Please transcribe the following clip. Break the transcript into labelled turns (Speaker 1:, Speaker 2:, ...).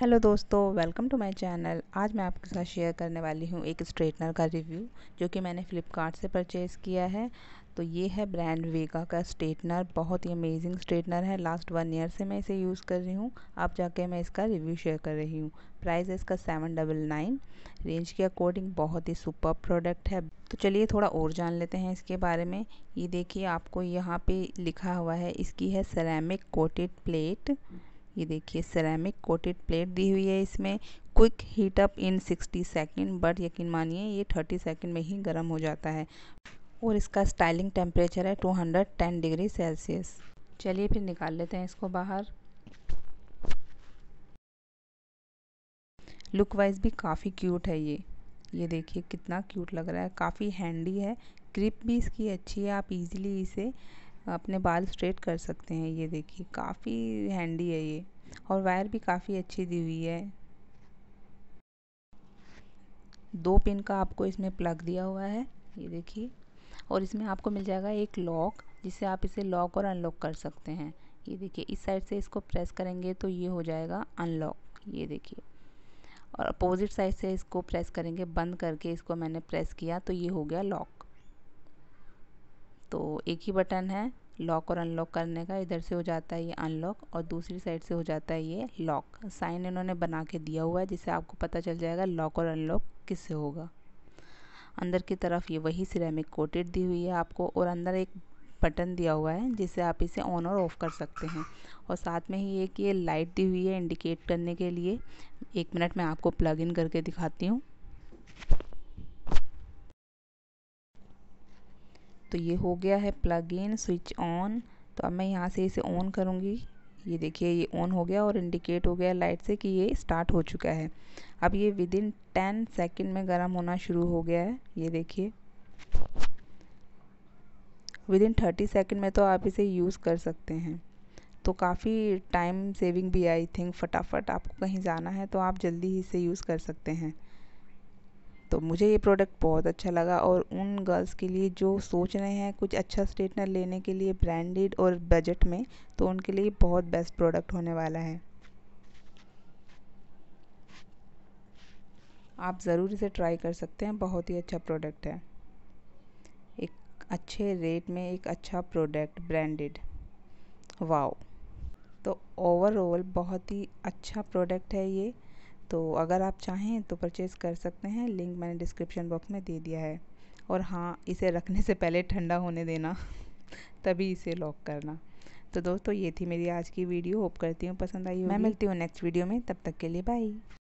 Speaker 1: hello दोस्तों welcome to my channel आज मैं आपके साथ शेयर करने वाली हूँ एक स्ट्रेटनर का रिव्यू जो कि मैंने फ़्लिपकार्ट से परचेज़ किया है तो ये है ब्रांड वेगा का स्ट्रेटनर बहुत ही अमेजिंग स्ट्रेटनर है लास्ट वन ईयर से मैं इसे यूज़ कर रही हूँ आप जाके मैं इसका रिव्यू शेयर कर रही हूँ प्राइस है इसका सेवन डबल नाइन रेंज के अकॉर्डिंग बहुत ही सुपर प्रोडक्ट है तो चलिए थोड़ा और जान लेते हैं इसके बारे में ये देखिए आपको यहाँ पर लिखा हुआ है इसकी है सेरेमिक कोटेड प्लेट ये देखिए सेरेमिक कोटेड प्लेट दी हुई है इसमें quick heat up in 60 second but यकीन मानिए ये 30 सेकंड में ही गर्म हो जाता है और इसका स्टाइलिंग टेम्परेचर है 210 डिग्री सेल्सियस चलिए फिर निकाल लेते हैं इसको बाहर लुक वाइज भी काफ़ी क्यूट है ये ये देखिए कितना क्यूट लग रहा है काफ़ी हैंडी है ग्रिप भी इसकी अच्छी है आप इजीली इसे अपने बाल स्ट्रेट कर सकते हैं ये देखिए काफ़ी हैंडी है ये और वायर भी काफ़ी अच्छी दी हुई है दो पिन का आपको इसमें प्लग दिया हुआ है ये देखिए और इसमें आपको मिल जाएगा एक लॉक जिससे आप इसे लॉक और अनलॉक कर सकते हैं ये देखिए इस साइड से इसको प्रेस करेंगे तो ये हो जाएगा अनलॉक ये देखिए और अपोजिट साइड से इसको प्रेस करेंगे बंद करके इसको मैंने प्रेस किया तो ये हो गया लॉक तो एक ही बटन है लॉक और अनलॉक करने का इधर से हो जाता है ये अनलॉक और दूसरी साइड से हो जाता है ये लॉक साइन इन्होंने बना के दिया हुआ है जिससे आपको पता चल जाएगा लॉक और अनलॉक किससे होगा अंदर की तरफ ये वही सिरेमिक कोटेड दी हुई है आपको और अंदर एक बटन दिया हुआ है जिससे आप इसे ऑन और ऑफ़ कर सकते हैं और साथ में ही एक ये लाइट दी हुई है इंडिकेट करने के लिए एक मिनट में आपको प्लग इन करके दिखाती हूँ तो ये हो गया है प्लग इन स्विच ऑन तो अब मैं यहाँ से इसे ऑन करूँगी ये देखिए ये ऑन हो गया और इंडिकेट हो गया लाइट से कि ये स्टार्ट हो चुका है अब ये विद इन टेन सेकेंड में गर्म होना शुरू हो गया है ये देखिए विद इन थर्टी सेकेंड में तो आप इसे यूज़ कर सकते हैं तो काफ़ी टाइम सेविंग भी आई थिंक फटाफट आपको कहीं जाना है तो आप जल्दी ही इसे यूज़ कर सकते हैं तो मुझे ये प्रोडक्ट बहुत अच्छा लगा और उन गर्ल्स के लिए जो सोच रहे हैं कुछ अच्छा स्ट्रेटनर लेने के लिए ब्रांडेड और बजट में तो उनके लिए बहुत बेस्ट प्रोडक्ट होने वाला है आप ज़रूर इसे ट्राई कर सकते हैं बहुत ही अच्छा प्रोडक्ट है एक अच्छे रेट में एक अच्छा प्रोडक्ट ब्रांडेड वाओ तो ओवरऑल बहुत ही अच्छा प्रोडक्ट है ये तो अगर आप चाहें तो परचेज़ कर सकते हैं लिंक मैंने डिस्क्रिप्शन बॉक्स में दे दिया है और हाँ इसे रखने से पहले ठंडा होने देना तभी इसे लॉक करना तो दोस्तों ये थी मेरी आज की वीडियो होप करती हूँ पसंद आई मैं मिलती हूँ नेक्स्ट वीडियो में तब तक के लिए बाय